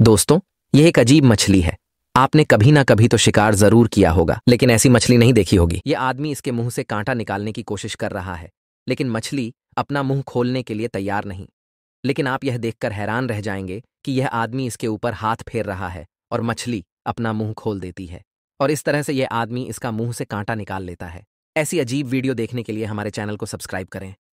दोस्तों यह एक अजीब मछली है आपने कभी ना कभी तो शिकार जरूर किया होगा लेकिन ऐसी मछली नहीं देखी होगी ये आदमी इसके मुंह से कांटा निकालने की कोशिश कर रहा है लेकिन मछली अपना मुंह खोलने के लिए तैयार नहीं लेकिन आप यह देखकर हैरान रह जाएंगे कि यह आदमी इसके ऊपर हाथ फेर रहा है और मछली अपना मुंह खोल देती है और इस तरह से यह आदमी इसका मुंह से कांटा निकाल लेता है ऐसी अजीब वीडियो देखने के लिए हमारे चैनल को सब्सक्राइब करें